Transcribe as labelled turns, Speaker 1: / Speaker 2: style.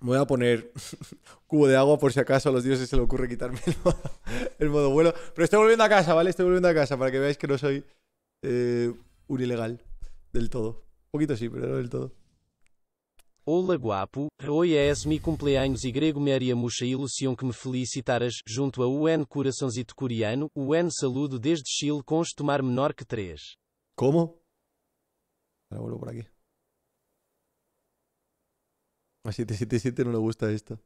Speaker 1: voy a poner cubo de agua por si acaso a los dioses se le ocurre quitarme el modo, el modo, vuelo. Pero estoy volviendo a casa, ¿vale? Estoy volviendo a casa para que veáis que no
Speaker 2: soy eh, un ilegal del todo. Un poquito sí, pero no del todo. Olá guapo, hoje é esse mi cumpleaños e grego me haria mucha ilusão que me felicitaras, junto a UN coraçãozito coreano, UN saludo desde Chile com tomar menor que 3.
Speaker 3: Como? Agora vou por aqui. A 777 no le gusta esto.